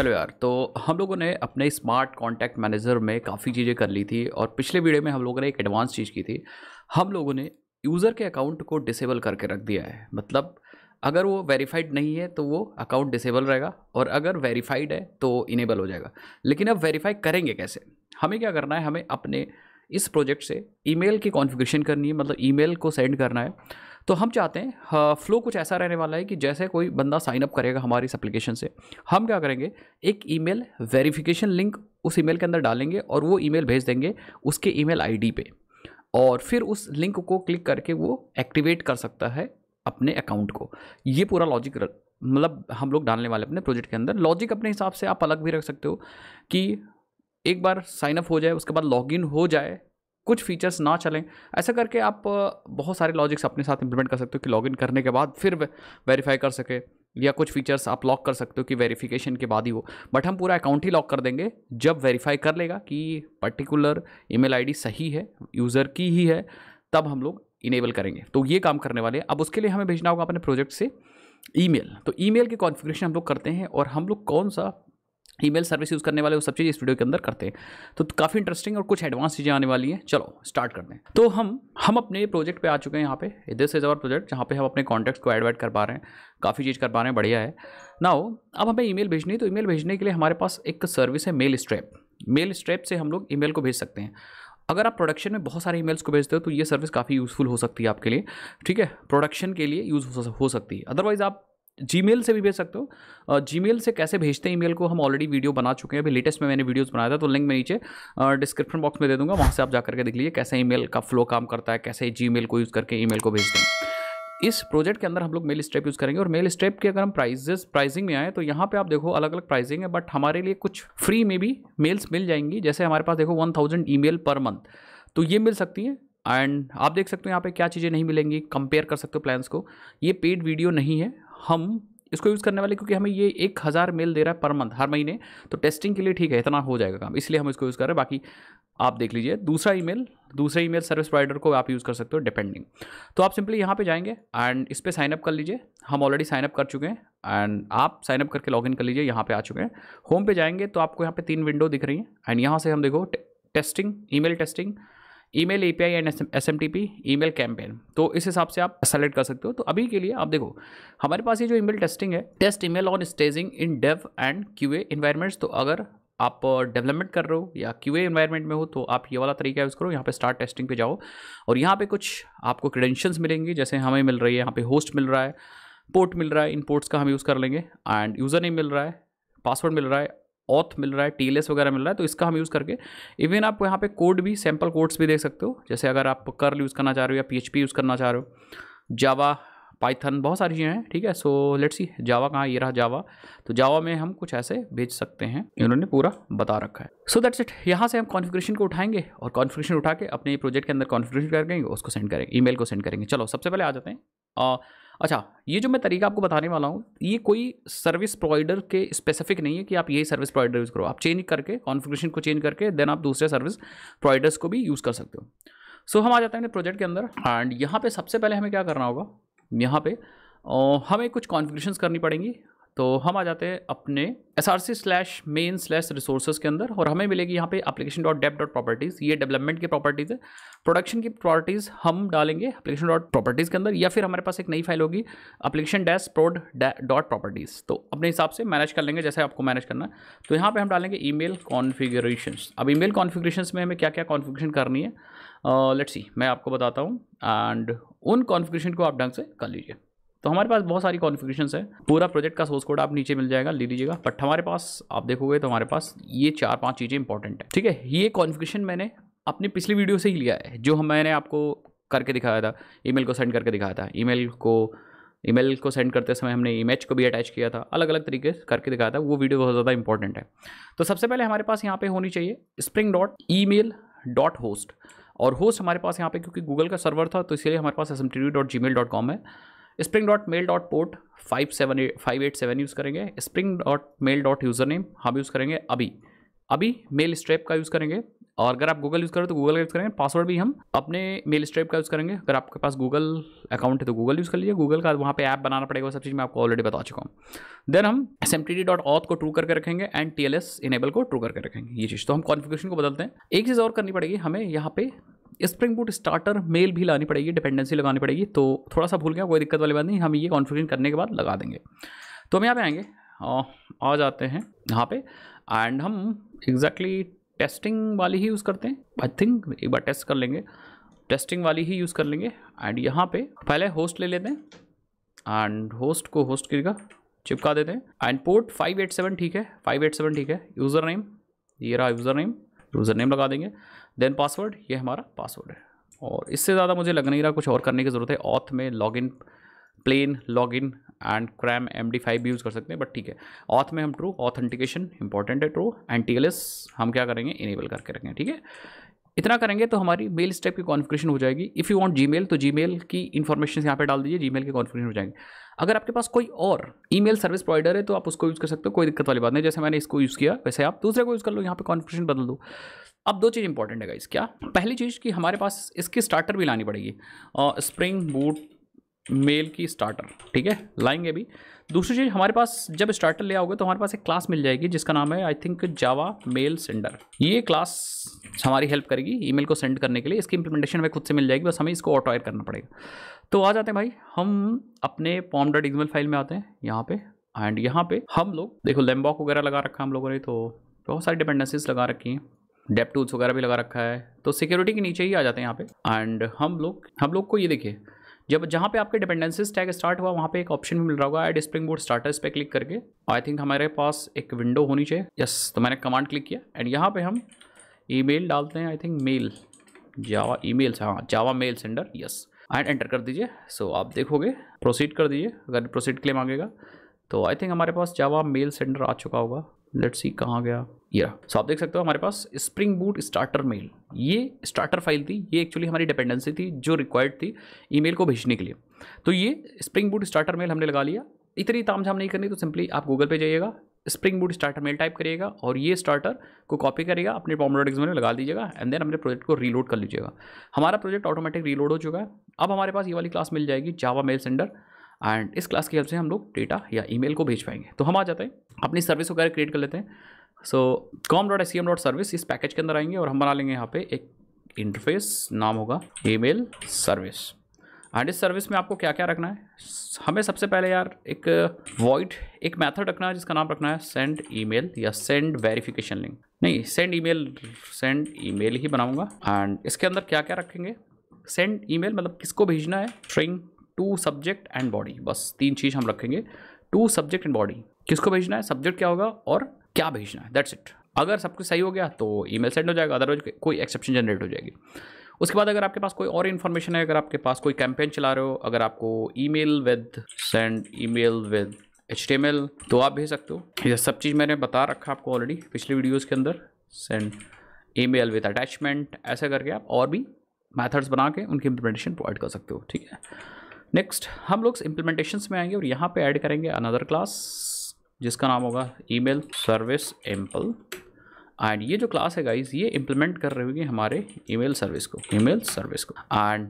चलो यार तो हम लोगों ने अपने स्मार्ट कॉन्टैक्ट मैनेजर में काफ़ी चीज़ें कर ली थी और पिछले वीडियो में हम लोगों ने एक एडवांस चीज़ की थी हम लोगों ने यूज़र के अकाउंट को डिसेबल करके रख दिया है मतलब अगर वो वेरीफाइड नहीं है तो वो अकाउंट डिसेबल रहेगा और अगर वेरीफाइड है तो इनेबल हो जाएगा लेकिन अब वेरीफाई करेंगे कैसे हमें क्या करना है हमें अपने इस प्रोजेक्ट से ईमेल की कॉन्फ़िगरेशन करनी है मतलब ईमेल को सेंड करना है तो हम चाहते हैं फ़्लो कुछ ऐसा रहने वाला है कि जैसे कोई बंदा साइन अप करेगा हमारी इस एप्लीकेशन से हम क्या करेंगे एक ईमेल वेरिफिकेशन लिंक उस ईमेल के अंदर डालेंगे और वो ईमेल भेज देंगे उसके ईमेल आईडी पे और फिर उस लिंक को क्लिक करके वो एक्टिवेट कर सकता है अपने अकाउंट को ये पूरा लॉजिक मतलब हम लोग डालने वाले अपने प्रोजेक्ट के अंदर लॉजिक अपने हिसाब से आप अलग भी रख सकते हो कि एक बार साइन अप हो जाए उसके बाद लॉगिन हो जाए कुछ फीचर्स ना चलें ऐसा करके आप बहुत सारे लॉजिक्स अपने साथ इंप्लीमेंट कर सकते हो कि लॉगिन करने के बाद फिर वेरीफाई कर सके या कुछ फीचर्स आप लॉक कर सकते हो कि वेरिफिकेशन के बाद ही हो बट हम पूरा अकाउंट ही लॉक कर देंगे जब वेरीफाई कर लेगा कि पर्टिकुलर ईमेल आईडी सही है यूज़र की ही है तब हम लोग इनेबल करेंगे तो ये काम करने वाले अब उसके लिए हमें भेजना होगा अपने प्रोजेक्ट से ईमेल तो ईमेल की कॉन्फ़िगरेशन हम लोग करते हैं और हम लोग कौन सा ईमेल सर्विस यूज़ करने वाले वो सब चीज़ इस वीडियो के अंदर करते हैं तो, तो काफ़ी इंटरेस्टिंग और कुछ एडवांस चीज़ें आने वाली हैं चलो स्टार्ट करते हैं तो हम हम अपने प्रोजेक्ट पे आ चुके हैं यहाँ पे दिस इज़ अवर प्रोजेक्ट जहाँ पे हम अपने कॉन्टैक्ट्स को एडवाइड कर पा रहे हैं काफ़ी चीज़ कर पा रहे हैं बढ़िया है ना हो अब हमें ई भेजनी है तो ई भेजने के लिए हमारे पास एक सर्विस है मेल स्ट्रैप मेल स्ट्रैप से हम लोग ई को भेज सकते हैं अगर आप प्रोडक्शन में बहुत सारे ईमेल्स को भेजते हो तो ये सर्विस काफ़ी यूज़फुल हो सकती है आपके लिए ठीक है प्रोडक्शन के लिए यूज़ हो सकती है अदरवाइज़ आप जीमेल से भी भेज सकते हो जीमेल से कैसे भेजते हैं ईमेल को हम ऑलरेडी वीडियो बना चुके हैं अभी लेटेस्ट में मैंने वीडियोस बनाया था तो लिंक मैं नीचे डिस्क्रिप्शन बॉक्स में दे दूंगा वहाँ से आप जाकर के देख लीजिए कैसे ईमेल का फ्लो काम करता है कैसे मेल को यूज़ करके मेल को भेजते हैं इस प्रोजेक्ट के अंदर हम लोग मेल स्टेप यूज़ करेंगे और मेल स्टेप की अगर हम प्राइजेस प्राइजिंग में आए तो यहाँ पे आप देखो अलग अलग प्राइजिंग है बट हमारे लिए कुछ फ्री में भी मेल्स मिल जाएंगी जैसे हमारे पास देखो one thousand E per month तो ये मिल सकती है एंड आप देख सकते हो यहाँ पे क्या चीज़ें नहीं मिलेंगी कंपेयर कर सकते हो प्लान्स को ये पेड वीडियो नहीं है हम इसको यूज़ करने वाले क्योंकि हमें ये एक हज़ार मेल दे रहा है पर मंथ हर महीने तो टेस्टिंग के लिए ठीक है इतना हो जाएगा काम इसलिए हम इसको यूज़ कर रहे हैं बाकी आप देख लीजिए दूसरा ईमेल दूसरे ईमेल सर्विस प्रोवाइडर को आप यूज़ कर सकते हो डिपेंडिंग तो आप सिंपली यहाँ पे जाएंगे एंड इस पर साइनअप कर लीजिए हम ऑलरेडी साइनअप कर चुके हैं एंड आप साइनअप करके लॉगिन कर लीजिए यहाँ पे आ चुके हैं होम पे जाएंगे तो आपको यहाँ पर तीन विंडो दिख रही हैं एंड यहाँ से हम देखो testing email testing email API and S M T P email campaign तो इस हिसाब से आप सेलेक्ट कर सकते हो तो अभी के लिए आप देखो हमारे पास ये जो ईमेल टेस्टिंग है test email on staging in dev and A environments तो अगर आप डेवलपमेंट कर रहे हो या क्यू ए इन्वायरमेंट में हो तो आप ये वाला तरीका यूज़ करो यहाँ पे स्टार्ट टेस्टिंग पे जाओ और यहाँ पे कुछ आपको क्रेडेंशियल्स मिलेंगी जैसे हमें मिल रही है यहाँ पे होस्ट मिल रहा है पोर्ट मिल रहा है इन पोर्ट्स का हम यूज़ कर लेंगे एंड यूज़र नेम मिल रहा है पासवर्ड मिल रहा है ऑथ मिल रहा है टीलेस वगैरह मिल रहा है तो इसका हम यूज़ करके इवन आप यहाँ पे कोड भी सैम्पल कोड्स भी देख सकते हो जैसे अगर आप कर्ल यूज़ करना चाह रहे हो या पी यूज़ करना चाह रहे हो जावा पाइथन बहुत सारी चीज़ें हैं ठीक है सो लेट्स सी जावा कहाँ ये रहा जावा तो जावा में हम कुछ ऐसे भेज सकते हैं इन्होंने पूरा बता रखा है सो दैट्स इट यहाँ से हम कॉन्फ़िगरेशन को उठाएंगे और कॉन्फ़िगरेशन उठा के अपने प्रोजेक्ट के अंदर कॉन्फ़िगरेशन करेंगे उसको सेंड करेंगे ईमेल को सेंड करेंगे चलो सबसे पहले आ जाते हैं अच्छा ये जो मैं तरीका आपको बताने वाला हूँ ये कोई सर्विस प्रोवाइडर के स्पेसिफिक नहीं है कि आप यही सर्विस प्रोवाइडर यूज़ करो आप चेंज करके कॉन्फिग्रेशन को चेंज करके देन आप दूसरे सर्विस प्रोवाइडर्स को भी यूज़ कर सकते हो सो so, हम आ जाते हैं प्रोजेक्ट के अंदर एंड यहाँ पे सबसे पहले हमें क्या करना होगा यहाँ पे हमें कुछ कॉन्फिग्रेशन करनी पड़ेंगी तो हम आ जाते हैं अपने S R C slash main slash resources के अंदर और हमें मिलेगी यहाँ पे application dot dev dot properties ये डेवलपमेंट की प्रॉपर्टीज़ है प्रोडक्शन की प्रॉपर्टीज़ हम डालेंगे एप्लीकेशन डॉट प्रॉपर्टीज़ के अंदर या फिर हमारे पास एक नई फाइल होगी application dash prod dot properties तो अपने हिसाब से मैनेज कर लेंगे जैसे आपको मैनेज करना है तो यहाँ पर हम डालेंगे ई मेल अब ई मेल में हमें क्या क्या कॉन्फिग्रेशन करनी है लेट्स uh, सी मैं आपको बताता हूँ एंड उन कॉन्फिग्रेशन को आप ढंग से कर लीजिए तो हमारे पास बहुत सारी कॉन्फ़िगरेशन है पूरा प्रोजेक्ट का सोर्स कोड आप नीचे मिल जाएगा ले लीजिएगा बट हमारे पास आप देखोगे तो हमारे पास ये चार पाँच चीज़ें इंपॉर्टेंट है ठीक है ये कॉन्फिगेशन मैंने अपनी पिछली वीडियो से ही लिया है जो हम मैंने आपको करके दिखाया था ईमेल को सेंड करके दिखाया था ईमेल को ईमेल को सेंड करते समय हमने इमेज को भी अटैच किया था अलग अलग तरीके से करके दिखाया था वो वीडियो बहुत ज़्यादा इंपॉर्टेंट है तो सबसे पहले हमारे पास यहाँ पे होनी चाहिए spring dot email dot host और होस्ट हमारे पास यहाँ पे क्योंकि गूगल का सर्वर था तो इसलिए हमारे पास एस एम टी डॉट जी मेल डॉट कॉम है spring dot mail dot port five seven eight five eight seven use करेंगे spring dot mail dot user name हम यूज़ करेंगे अभी अभी मेल स्ट्रेप का यूज़ करेंगे और अगर आप गूगल यूज़ करो तो गूगल का यूज़ करेंगे पासवर्ड भी हम अपने मेल स्ट्रेप का यूज़ करेंगे अगर आपके पास गूगल अकाउंट है तो गूगल यूज़ कर लीजिए गूगल का वहाँ पे ऐप बनाना पड़ेगा वो सब चीज़ मैं आपको ऑलरेडी बता चुका हूँ देन हम S M T D dot auth को ट्रू करके रखेंगे and T L S enable को ट्रू करके रखेंगे ये चीज़ तो हम कॉन्फिगेशन को बदलते हैं एक चीज़ और करनी पड़ेगी हमें यहाँ पे स्प्रिंग बूट स्टार्टर मेल भी लानी पड़ेगी डिपेंडेंसी लगानी पड़ेगी तो थोड़ा सा भूल गया कोई दिक्कत वाली बात नहीं हम ये कॉन्फिगेशन करने के बाद लगा देंगे तो हम यहाँ पे आएंगे आ जाते हैं यहाँ पे एंड हम एग्जैक्टली टेस्टिंग वाली ही यूज़ करते हैं आई थिंक एक बार टेस्ट कर लेंगे टेस्टिंग वाली ही यूज़ कर लेंगे एंड यहाँ पे पहले होस्ट ले लेते हैं एंड होस्ट को होस्ट करेगा चिपका देते हैं एंड पोर्ट 587 ठीक है 587 ठीक है यूज़र नेम ये रहा यूज़र नेम यूज़र नेम लगा देंगे देन पासवर्ड ये हमारा पासवर्ड है और इससे ज़्यादा मुझे लग नहीं रहा कुछ और करने की ज़रूरत है ऑथ में login plain log in and cram M D five भी यूज़ कर सकते हैं बट ठीक है ऑथ में हम ट्रू ऑथेंटिकेशन इंपॉर्टेंट है true and T L S हम क्या करेंगे इनेबल करके रखेंगे ठीक है इतना करेंगे तो हमारी मेल स्टेप की कॉन्फिग्रेशन हो जाएगी इफ़ यू वांट मेल तो मेल की इन्फॉर्मेशन यहाँ पे डाल दीजिए जी मेल की कॉन्फिग्रेशन हो जाएंगे अगर आपके पास कोई और मेल सर्विस प्रोवाइडर है तो आप उसको यूज़ कर सकते हो कोई दिक्कत वाली बात नहीं जैसे मैंने इसको यूज़ किया वैसे आप दूसरे को यूज़ कर लो यहाँ पे कॉन्फिग्रेशन बदल दो अब दो चीज़ इंपॉर्टेंट है इस क्या पहली चीज़ कि हमारे पास इसकी स्टार्टर भी लानी पड़ेगी स्प्रिंग बूट मेल की स्टार्टर ठीक है लाएंगे भी दूसरी चीज़ हमारे पास जब स्टार्टर ले आओगे तो हमारे पास एक क्लास मिल जाएगी जिसका नाम है I think Java mail sender ये क्लास हमारी हेल्प करेगी ईमेल को सेंड करने के लिए इसकी इंप्लीमेंटेशन हमें खुद से मिल जाएगी बस हमें इसको ऑटो एड करना पड़ेगा तो आ जाते हैं भाई हम अपने पॉम डॉट एक्समेल फाइल में आते हैं यहाँ पे एंड यहाँ पे हम लोग देखो लेम्बॉक वगैरह लगा रखा है हम लोगों ने तो बहुत सारी डिपेंडेंसीज लगा रखी हैं डेप टूल्स वगैरह भी लगा रखा है तो सिक्योरिटी के नीचे ही आ जाते हैं यहाँ पे एंड हम लोग हम लोग को ये देखिए जब जहाँ पे आपके डिपेंडेंसीज टैग स्टार्ट हुआ वहाँ पे एक ऑप्शन भी मिल रहा होगा एड स्प्रिंग बोर्ड स्टार्टर्स पे क्लिक करके आई थिंक हमारे पास एक विंडो होनी चाहिए यस yes, तो मैंने कमांड क्लिक किया एंड यहाँ पे हम ईमेल डालते हैं I think mail Java E हाँ Java mail sender yes and enter कर दीजिए सो so, आप देखोगे प्रोसीड कर दीजिए अगर प्रोसीड क्लेम आगेगा तो आई थिंक हमारे पास जावा मेल सेंडर आ चुका होगा लेट सी कहाँ गया या yeah. सो so, आप देख सकते हो हमारे पास स्प्रिंग बूट स्टार्टर मेल ये स्टार्टर फाइल थी ये एक्चुअली हमारी डिपेंडेंसी थी जो रिक्वायर्ड थी ईमेल को भेजने के लिए तो ये स्प्रिंग बूट स्टार्टर मेल हमने लगा लिया इतनी झाम नहीं करनी तो सिंपली आप गूगल पे जाइएगा spring boot starter mail type करिएगा और ये स्टार्टर को कॉपी करिएगा अपने एग्जाम में लगा दीजिएगा एंड देन अपने प्रोजेक्ट को रीलोड कर लीजिएगा हमारा प्रोजेक्ट ऑटोमेटिक रीलोड हो चुका है अब हमारे पास ये वाली क्लास मिल जाएगी जावा मेल सेंडर एंड इस क्लास की हेल्प से हम लोग डेटा या ईमेल को भेज पाएंगे तो हम आ जाते हैं अपनी सर्विस वगैरह क्रिएट कर लेते हैं so com dot S dot service इस पैकेज के अंदर आएंगे और हम बना लेंगे यहाँ पे एक इंटरफेस नाम होगा ईमेल सर्विस एंड इस सर्विस में आपको क्या क्या रखना है हमें सबसे पहले यार एक वॉइड एक मेथड रखना है जिसका नाम रखना है सेंड ईमेल या सेंड वेरिफिकेशन लिंक नहीं सेंड ईमेल सेंड ईमेल ही बनाऊंगा एंड इसके अंदर क्या क्या रखेंगे सेंड ईमेल मतलब किसको भेजना है string to subject and body बस तीन चीज़ हम रखेंगे टू सब्जेक्ट एंड बॉडी किसको भेजना है सब्जेक्ट क्या होगा और क्या भेजना है दैट्स इट अगर सब कुछ सही हो गया तो ईमेल सेंड हो जाएगा अदरवाइज कोई एक्सेप्शन जनरेट हो जाएगी उसके बाद अगर आपके पास कोई और इन्फॉर्मेशन है अगर आपके पास कोई कैंपेन चला रहे हो अगर आपको email with send email with H तो आप भेज सकते हो ये सब चीज़ मैंने बता रखा आपको ऑलरेडी पिछले वीडियोज़ के अंदर send email with attachment ऐसे करके आप और भी मैथड्स बना के उनकी इम्प्लीमेंटेशन प्रोवाइड कर सकते हो ठीक है नेक्स्ट हम लोग इम्प्लीमेंटेशन में आएंगे और यहाँ पे ऐड करेंगे अनदर क्लास जिसका नाम होगा ईमेल सर्विस एम्पल एंड ये जो क्लास है गाइज ये इम्प्लीमेंट कर रही होगी हमारे ईमेल सर्विस को ईमेल सर्विस को एंड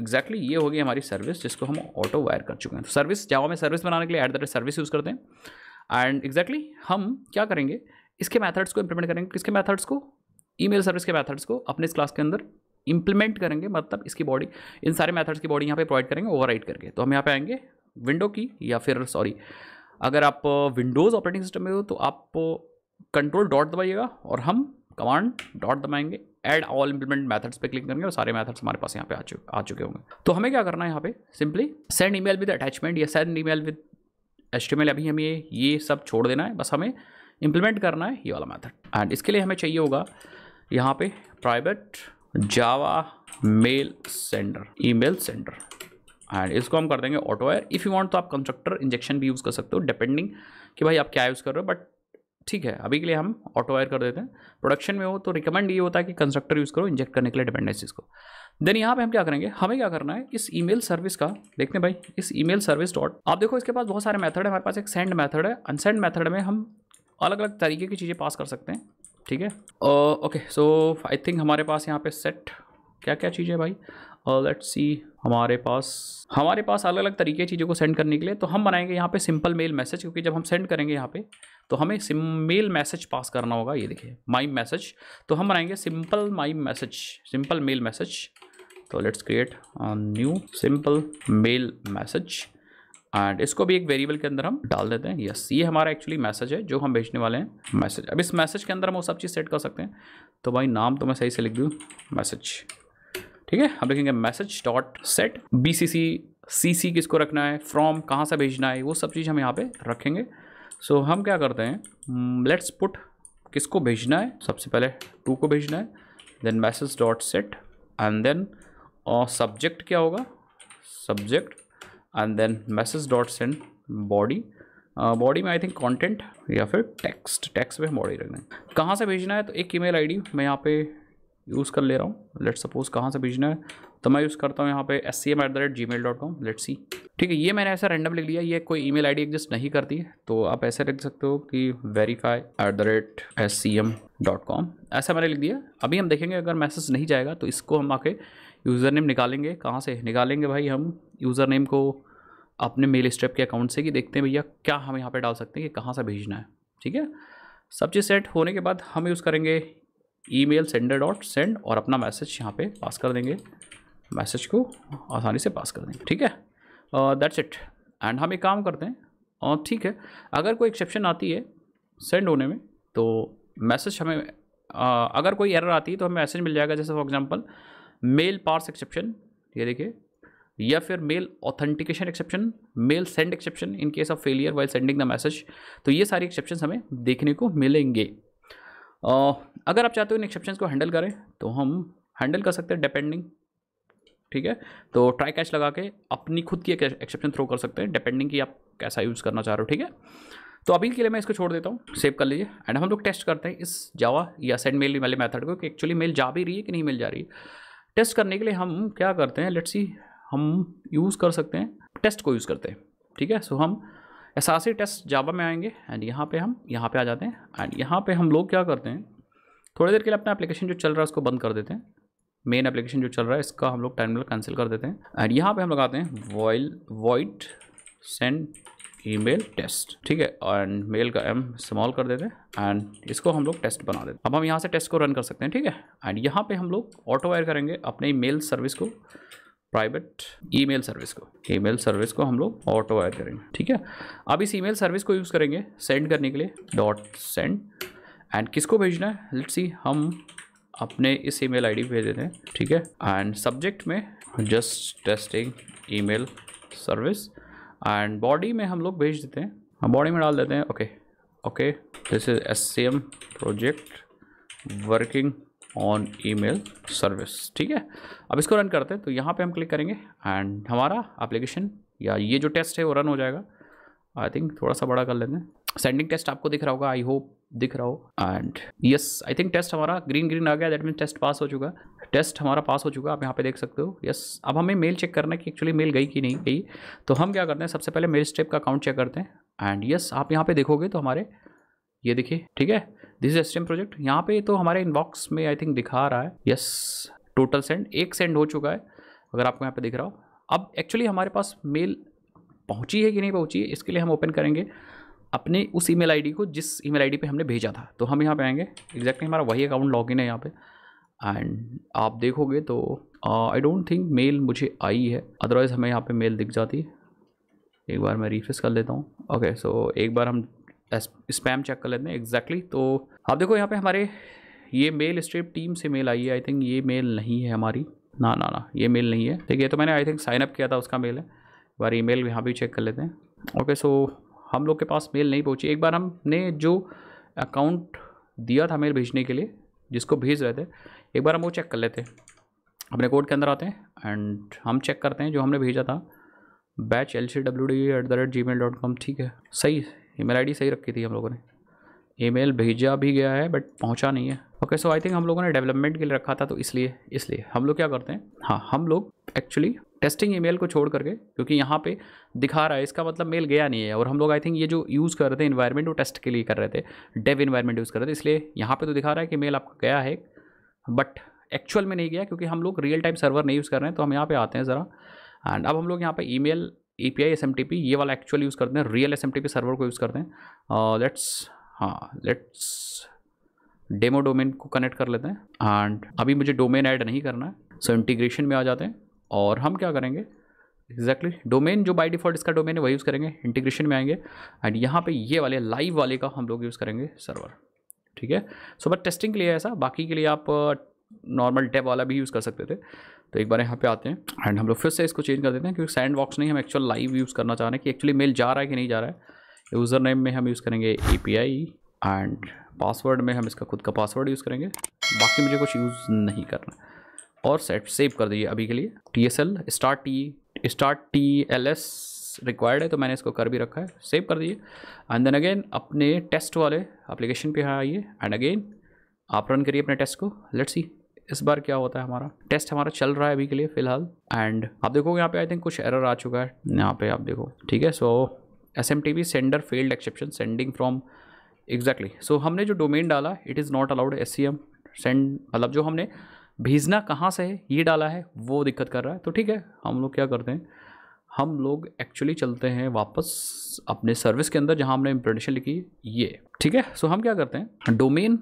एग्जैक्टली exactly ये होगी हमारी सर्विस जिसको हम ऑटो वायर कर चुके हैं तो सर्विस जावा में सर्विस बनाने के लिए at the rate service use करते हैं एंड एग्जैक्टली exactly हम क्या करेंगे इसके मैथड्स को इम्प्लीमेंट करेंगे किसके मैथड्स को ईमेल सर्विस के मैथड्स को अपने इस क्लास के अंदर इंप्लीमेंट करेंगे मतलब इसकी बॉडी इन सारे मेथड्स की बॉडी यहाँ पे प्रोवाइड करेंगे ओवर करके तो हम यहाँ पे आएंगे विंडो की या फिर सॉरी अगर आप विंडोज़ ऑपरेटिंग सिस्टम में हो तो आप कंट्रोल डॉट दबाइएगा और हम कमांड डॉट दबाएंगे एड ऑल इंप्लीमेंट मैथड्स पे क्लिक करेंगे और सारे मैथड्स हमारे पास यहाँ पे आ चुके आ चुके होंगे तो हमें क्या करना है यहाँ पे simply send email with attachment या सेंड ईमेल विद एस्टिमेल अभी हमें ये ये सब छोड़ देना है बस हमें इम्प्लीमेंट करना है ये वाला मैथड एंड इसके लिए हमें चाहिए होगा यहाँ पे private Java mail sender email sender and इसको हम कर देंगे ऑटोवायर इफ़ यू वांट तो आप कंस्ट्रक्टर इंजेक्शन भी यूज़ कर सकते हो डिपेंडिंग कि भाई आप क्या यूज़ कर रहे हो बट ठीक है अभी के लिए हम ऑटोवायर कर देते हैं प्रोडक्शन में हो तो रिकमेंड ये होता है कि कंस्ट्रक्टर यूज़ करो इंजेक्ट करने के लिए डिपेंडेंसीज को देन यहाँ पे हम क्या करेंगे हमें क्या करना है इस ईमेल सर्विस का देखते हैं भाई इस ईमेल सर्विस डॉट आप देखो इसके पास बहुत सारे मेथड है हमारे पास एक सेंड मेथड है अनसेंड मेथड में हम अलग अलग तरीके की चीज़ें पास कर सकते हैं ठीक है ओके सो आई थिंक हमारे पास यहाँ पे सेट क्या क्या चीज़ें भाई भाई लेट्स सी हमारे पास हमारे पास अलग अलग तरीके चीज़ों को सेंड करने के लिए तो हम बनाएंगे यहाँ पे सिंपल मेल मैसेज क्योंकि जब हम सेंड करेंगे यहाँ पे तो हमें सिम मेल मैसेज पास करना होगा ये देखिए माई मैसेज तो हम बनाएंगे simple my message simple mail message तो let's create new simple mail message and इसको भी एक वेरिएबल के अंदर हम डाल देते हैं यस ये हमारा एक्चुअली मैसेज है जो हम भेजने वाले हैं मैसेज अब इस मैसेज के अंदर हम वो सब चीज़ सेट कर सकते हैं तो भाई नाम तो मैं सही से लिख दूँ मैसेज ठीक है हम लिखेंगे message dot set B C C C C किसको रखना है फ्रॉम कहाँ से भेजना है वो सब चीज़ हम यहाँ पे रखेंगे सो so, हम क्या करते हैं लेट्स hmm, पुट किसको भेजना है सबसे पहले टू को भेजना है then message dot set and then और सब्जेक्ट क्या होगा subject and then message dot send body body में आई थिंक कॉन्टेंट या फिर टेक्स्ट टेक्स्ट में हम बॉडी रख देंगे कहाँ से भेजना है तो एक आई डी मैं यहाँ पे यूज़ कर ले रहा हूँ लेट सपोज कहाँ से भेजना है तो मैं यूज़ करता हूँ यहाँ पे S C M at the rate ji mail dot com let see ठीक है ये मैंने ऐसा रैंडम लिख लिया ये कोई ईमेल आईडी एग्जिस्ट नहीं करती है तो आप ऐसे लिख सकते हो कि verify at the rate S C M dot com ऐसा मैंने लिख दिया अभी हम देखेंगे अगर मैसेज नहीं जाएगा तो इसको हम आके यूज़र नेम निकालेंगे कहाँ से निकालेंगे भाई हम यूज़र नेम को अपने मेल स्ट्रेप के अकाउंट से कि देखते हैं भैया क्या हम यहाँ पर डाल सकते हैं कि कहाँ से भेजना है ठीक है सब चीज़ सेट होने के बाद हम यूज़ करेंगे email sender dot send और अपना मैसेज यहाँ पे पास कर देंगे मैसेज को आसानी से पास कर देंगे ठीक है दैट्स इट एंड हम एक काम करते हैं और ठीक है अगर कोई एक्सेप्शन आती है सेंड होने में तो मैसेज हमें uh, अगर कोई एरर आती है तो हमें मैसेज मिल जाएगा जैसे for example mail parse exception ये देखिए या फिर mail authentication exception mail send exception in case of failure while sending the message तो ये सारी एक्सेप्शन हमें देखने को मिलेंगे uh, अगर आप चाहते हो इन एक्सेप्शन को हैंडल करें तो हम हैंडल कर सकते हैं डिपेंडिंग ठीक है तो ट्राई कैच लगा के अपनी खुद की एक्सेप्शन थ्रो कर सकते हैं डिपेंडिंग कि आप कैसा यूज़ करना चाह रहे हो ठीक है तो अभी के लिए मैं इसको छोड़ देता हूँ सेव कर लीजिए एंड हम लोग टेस्ट करते हैं इस जावा या सेंड मेल वाले मेथड को कि एक्चुअली मेल जा भी रही है कि नहीं मेल जा रही है टेस्ट करने के लिए हम क्या करते हैं लेट्स सी हम यूज़ कर सकते हैं टेस्ट को यूज़ करते हैं ठीक है सो हम एस टेस्ट जावा में आएंगे एंड यहाँ पे हम यहाँ पे आ जाते हैं एंड यहाँ पे हम लोग क्या करते हैं थोड़ी देर के लिए अपना एप्लीकेशन जो चल रहा है उसको बंद कर देते हैं मेन एप्लीकेशन जो चल रहा है इसका हम लोग टर्मिनल कैंसिल कर देते हैं एंड यहाँ पे हम लगाते हैं while void send email test ठीक है एंड मेल का एम इस्तेमाल कर देते हैं एंड इसको हम लोग टेस्ट बना देते हैं अब हम यहाँ से टेस्ट को रन कर सकते हैं ठीक है एंड यहाँ पे हम लोग ऑटो वायर करेंगे अपने मेल सर्विस को प्राइवेट ईमेल सर्विस को ईमेल सर्विस को हम लोग ऑटो ऐड करेंगे ठीक है अब इस ईमेल सर्विस को यूज़ करेंगे सेंड करने के लिए डॉट सेंड एंड किसको भेजना है लेट्स सी हम अपने इस ईमेल आईडी भेज देते हैं ठीक है एंड सब्जेक्ट में just testing email service and body में हम लोग भेज देते हैं हम बॉडी में डाल देते हैं okay okay this is S C M project working on email service ठीक है अब इसको रन करते हैं तो यहाँ पे हम क्लिक करेंगे एंड हमारा एप्लीकेशन या ये जो टेस्ट है वो रन हो जाएगा आई थिंक थोड़ा सा बड़ा कर लेते हैं सेंडिंग टेस्ट आपको दिख रहा होगा आई होप दिख रहा हो and yes I think test हमारा ग्रीन ग्रीन आ गया दैट मीन टेस्ट पास हो चुका टेस्ट हमारा पास हो चुका आप यहाँ पे देख सकते हो यस yes, अब हमें मेल चेक करना है कि एक्चुअली मेल गई कि नहीं गई तो हम क्या करते हैं सबसे पहले मेल स्टेप का अकाउंट चेक करते हैं एंड यस yes, आप यहाँ पे देखोगे तो हमारे ये देखिए ठीक है दिस इज एसटीएम प्रोजेक्ट यहाँ पे तो हमारे इनबॉक्स में आई थिंक दिखा रहा है यस टोटल सेंड एक सेंड हो चुका है अगर आपको यहाँ पे दिख रहा हो अब एक्चुअली हमारे पास मेल पहुँची है कि नहीं पहुँची है इसके लिए हम ओपन करेंगे अपने उस ई मेल को जिस ई मेल आई हमने भेजा था तो हम यहाँ पर आएंगे एग्जैक्टली हमारा वही अकाउंट लॉग है यहाँ पर एंड आप देखोगे तो आई डोंट थिंक मेल मुझे आई है अदरवाइज़ हमें यहाँ पे मेल दिख जाती है एक बार मैं रिफ्रेश कर लेता हूँ ओके सो एक बार हम स्पैम चेक कर लेते हैं एग्जैक्टली तो आप देखो यहाँ पे हमारे ये मेल स्ट्रिप टीम से मेल आई है आई थिंक ये मेल नहीं है हमारी ना ना ना ये मेल नहीं है ठीक है तो मैंने आई थिंक साइन अप किया था उसका मेल है एक बार ई मेल यहाँ भी चेक कर लेते हैं ओके सो हम लोग के पास मेल नहीं पहुँची एक बार हमने जो अकाउंट दिया था मेल भेजने के लिए जिसको भेज रहे थे एक बार हम वो चेक कर लेते हैं अपने कोड के अंदर आते हैं एंड हम चेक करते हैं जो हमने भेजा था batch L C W D at the rate ji mail dot com ठीक है सही ईमेल आईडी सही रखी थी हम लोगों ने ईमेल भेजा भी गया है बट पहुंचा नहीं है ओके सो आई थिंक हम लोगों ने डेवलपमेंट के लिए रखा था तो इसलिए इसलिए हम लोग क्या करते हैं हाँ हम लोग एक्चुअली टेस्टिंग ईमेल को छोड़ करके क्योंकि यहाँ पे दिखा रहा है इसका मतलब मेल गया नहीं है और हम लोग आई थिंक ये जो यूज़ कर रहे थे इन्वायरमेंट वो टेस्ट के लिए कर रहे थे डेव इन्वायरमेंट यूज़ कर रहे थे इसलिए यहाँ पे तो दिखा रहा है कि मेल आपका गया है बट एक्चुअल में नहीं गया क्योंकि हम लोग रियल टाइम सर्वर नहीं यूज़ कर रहे हैं तो हम यहाँ पर आते हैं ज़रा एंड अब हम लोग यहाँ पर E A P I S M T P ये वाला एक्चुअल यूज़ करते हैं real S M T P server को यूज़ करते हैं लेट्स uh, हाँ लेट्स डेमो डोमेन को कनेक्ट कर लेते हैं एंड अभी मुझे डोमेन ऐड नहीं करना है सो so, इंटीग्रेशन में आ जाते हैं और हम क्या करेंगे एग्जैक्टली exactly. डोमेन जो बाई डिफॉल्ट इसका डोमेन है वही यूज़ करेंगे इंटीग्रेशन में आएंगे एंड यहाँ पे ये वाले लाइव वाले का हम लोग यूज़ करेंगे सर्वर ठीक है सो बट टेस्टिंग के लिए ऐसा बाकी के लिए आप नॉर्मल uh, टैब वाला भी यूज़ कर सकते थे तो एक बार यहाँ पे आते हैं एंड हम लोग फिर से इसको चेंज कर देते हैं क्योंकि सैंड बॉक्स नहीं हम एक्चुअल लाइव यूज़ करना चाह रहे हैं कि एक्चुअली मेल जा रहा है कि नहीं जा रहा है यूज़र नेम में हम यूज़ करेंगे ए एंड पासवर्ड में हम इसका खुद का पासवर्ड यूज़ करेंगे बाकी मुझे कुछ यूज़ नहीं करना और सेट सेव कर दीजिए अभी के लिए T S L star T star T L S required है तो मैंने इसको कर भी रखा है सेव कर दीजिए एंड देन अगेन अपने टेस्ट वाले एप्लीकेशन पे यहाँ आइए एंड अगेन आप रन करिए अपने टेस्ट को लेट्स सी इस बार क्या होता है हमारा टेस्ट हमारा चल रहा है अभी के लिए फिलहाल एंड आप देखो यहाँ पे आई थिंक कुछ एरर आ चुका है यहाँ पे आप देखो ठीक है so S M T V sender failed exception sending from exactly so हमने जो डोमेन डाला it is not allowed S C M send मतलब जो हमने भेजना कहाँ से है ये डाला है वो दिक्कत कर रहा है तो ठीक है हम लोग क्या करते हैं हम लोग एक्चुअली चलते हैं वापस अपने सर्विस के अंदर जहाँ हमने इम्प्रेडेशन लिखी ये ठीक है सो हम क्या करते हैं डोमेन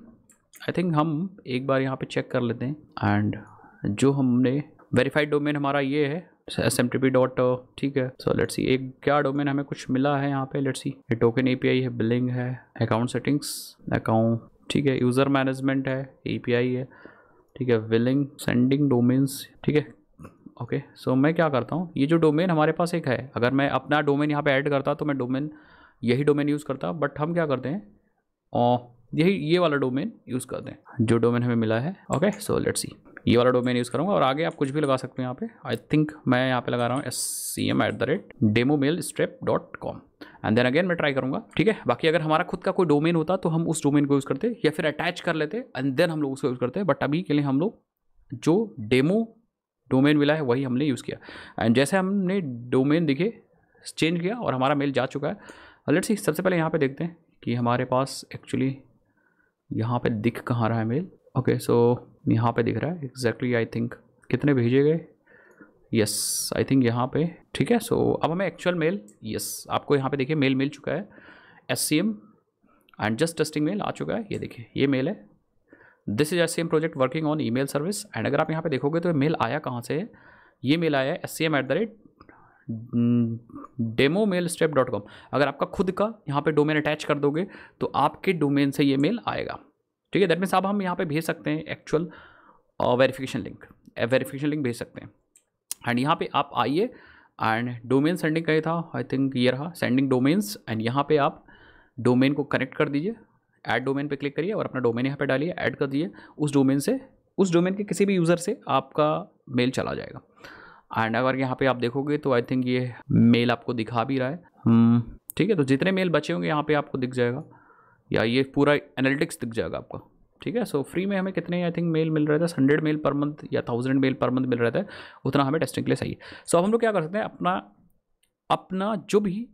आई थिंक हम एक बार यहाँ पे चेक कर लेते हैं एंड जो हमने वेरीफाइड डोमेन हमारा ये है S M T P dot ठीक है सो लेट्स सी एक क्या डोमेन हमें कुछ मिला है यहाँ पे लेट्स सी ये टोकन ए पी आई है बिलिंग है अकाउंट सेटिंग्स अकाउंट ठीक है यूज़र मैनेजमेंट है ए पी आई है ठीक है बिलिंग सेंडिंग डोमेन्स ठीक है ओके सो मैं क्या करता हूँ ये जो डोमेन हमारे पास एक है अगर मैं अपना डोमेन यहाँ पे ऐड करता तो मैं डोमेन यही डोमेन यूज़ करता बट हम क्या करते हैं uh, यही ये वाला डोमेन यूज़ कर दें जो डोमेन हमें मिला है ओके सो लेट्स सी ये वाला डोमेन यूज़ करूँगा और आगे आप कुछ भी लगा सकते हो यहाँ पे आई थिंक मैं यहाँ पे लगा रहा हूँ S C M at the rate demo mail strep dot com and then again मैं ट्राई करूँगा ठीक है बाकी अगर हमारा खुद का कोई डोमेन होता तो हम उस डोमेन को यूज़ करते या फिर अटैच कर लेते एंड देन हम लोग उसको यूज़ करते बट अभी के लिए हम लोग जो डेमो डोमेन मिला है वही हमने यूज़ किया एंड जैसे हमने डोमेन दिखे चेंज किया और हमारा मेल जा चुका है लेट्स uh, सी सबसे पहले यहाँ पे देखते हैं कि हमारे पास एक्चुअली यहाँ पे दिख कहाँ रहा है मेल ओके सो यहाँ पे दिख रहा है एग्जैक्टली आई थिंक कितने भेजे गए यस आई थिंक यहाँ पे ठीक है सो so, अब हमें एक्चुअल मेल यस आपको यहाँ पे देखिए मेल मिल चुका है S C M and just testing mail आ चुका है ये देखिए ये मेल है this is S C M project working on email service and अगर आप यहाँ पे देखोगे तो मेल आया कहाँ से है ये मेल आया है S C M at the rate demo mail step dot com अगर आपका खुद का यहाँ पे डोमेन अटैच कर दोगे तो आपके डोमेन से ये मेल आएगा ठीक है दैट मीन्स आप हम यहाँ पे भेज सकते हैं actual verification link verification link भेज सकते हैं एंड यहाँ पे आप आइए एंड डोमेन सेंडिंग का था आई थिंक ये रहा सेंडिंग डोमेन्स एंड यहाँ पे आप डोमेन को कनेक्ट कर दीजिए ऐड डोमेन पे क्लिक करिए और अपना डोमेन यहाँ पे डालिए ऐड कर दिए उस डोमेन से उस डोमेन के किसी भी यूज़र से आपका मेल चला जाएगा एंड अगर यहाँ पे आप देखोगे तो आई थिंक ये मेल आपको दिखा भी रहा है hmm, ठीक है तो जितने मेल बचे होंगे यहाँ पे आपको दिख जाएगा या ये पूरा एनालिटिक्स दिख जाएगा आपका ठीक है सो फ्री में हमें कितने आई थिंक मेल मिल रहे थे हंड्रेड मेल पर मंथ या थाउजेंड मेल पर मंथ मिल रहा था उतना हमें टेस्टिंग के लिए सही सो so, अब हम लोग क्या कर सकते हैं अपना अपना जो भी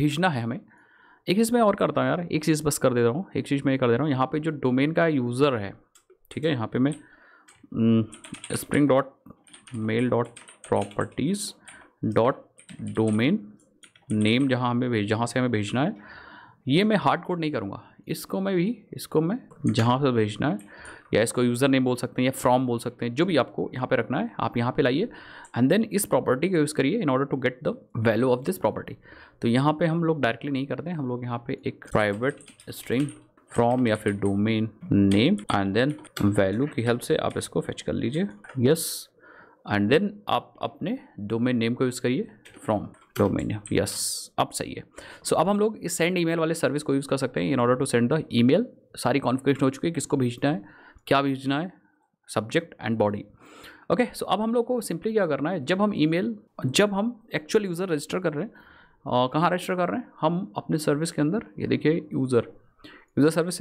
भेजना है हमें एक चीज़ मैं और करता हूँ यार एक चीज़ बस कर दे रहा हूँ एक चीज़ मैं ये कर दे रहा हूँ यहाँ पे जो डोमेन का यूज़र है ठीक है यहाँ पे मैं spring dot mail dot properties dot domain name जहाँ हमें भेज जहाँ से हमें भेजना है ये मैं हार्ड कोड नहीं करूँगा इसको मैं भी इसको मैं जहाँ से भेजना है या इसको यूज़र नेम बोल सकते हैं या फ्रॉम बोल सकते हैं जो भी आपको यहाँ पे रखना है आप यहाँ पे लाइए एंड देन इस प्रॉपर्टी का यूज़ करिए in order to get the value of this property तो यहाँ पे हम लोग डायरेक्टली नहीं करते हैं हम लोग यहाँ पे एक प्राइवेट स्ट्रिंग फ्रॉम या फिर domain name and then value की हेल्प से आप इसको फेच कर लीजिए यस yes. एंड देन आप अपने डोमेन नेम को यूज़ करिए फ्रॉम डोमेन यस अब सही है सो so, अब हम लोग इस सेंड ईमेल वाले सर्विस को यूज़ कर सकते हैं in order to send the email सारी कॉन्फ़िगरेशन हो चुकी है किसको भेजना है क्या भेजना है subject and body okay so अब हम लोग को सिंपली क्या करना है जब हम ईमेल जब हम एक्चुअल यूज़र रजिस्टर कर रहे हैं कहाँ रजिस्टर कर रहे हैं हम अपने सर्विस के अंदर ये देखिए यूज़र यूज़र सर्विस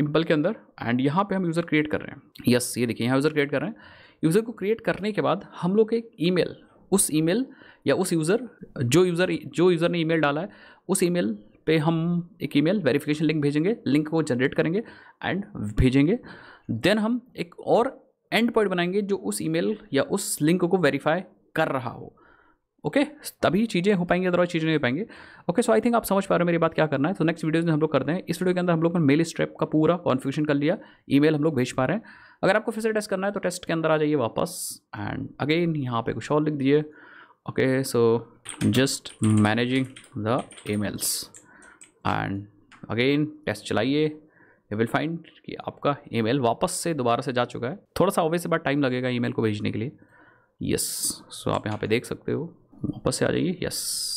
इम्पल के अंदर एंड यहाँ पे हम यूज़र क्रिएट कर रहे हैं यस yes, ये देखिए यहाँ यूज़र क्रिएट कर रहे हैं यूज़र को क्रिएट करने के बाद हम लोग एक ईमेल उस ईमेल या उस यूज़र जो यूज़र जो यूज़र ने ईमेल डाला है उस ईमेल पे हम एक ईमेल वेरिफिकेशन लिंक भेजेंगे लिंक को जनरेट करेंगे एंड भेजेंगे देन हम एक और एंड पॉइंट बनाएंगे जो उस ईमेल या उस लिंक को वेरीफाई कर रहा हो ओके okay? तभी चीज़ें हो पाएंगी अदरवाइज चीज़ें नहीं हो पाएंगे ओके सो आई थिंक आप समझ पा रहे हो मेरी बात क्या करना है तो नेक्स्ट वीडियो में हम लोग करते हैं इस वीडियो के अंदर हम लोग ने मेल स्ट्रेप का पूरा कॉन्फ्यूजन कर लिया ईमेल हम लोग भेज पा रहे हैं अगर आपको फिर से टेस्ट करना है तो टेस्ट के अंदर आ जाइए वापस एंड अगेन यहाँ पे कुछ और लिख दीजिए okay so just managing the emails and again test चलाइए यू विल फाइंड कि आपका ईमेल वापस से दोबारा से जा चुका है थोड़ा सा से बात टाइम लगेगा ईमेल को भेजने के लिए यस yes. सो so, आप यहाँ पे देख सकते हो वापस से आ जाइए yes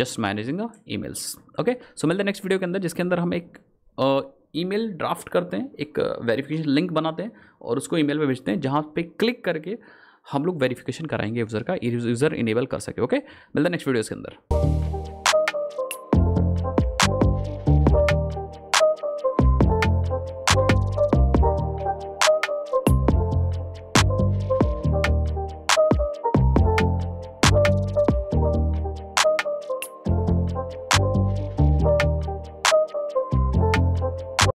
just managing the emails okay so मिलते नेक्स्ट वीडियो के अंदर जिसके अंदर हम एक uh, ईमेल ड्राफ्ट करते हैं एक वेरिफिकेशन लिंक बनाते हैं और उसको ईमेल पे भेजते हैं जहाँ पे क्लिक करके हम लोग वेरिफिकेशन कराएंगे यूज़र का यूज़र इनेबल कर सके ओके मिलता है नेक्स्ट वीडियोज़ के अंदर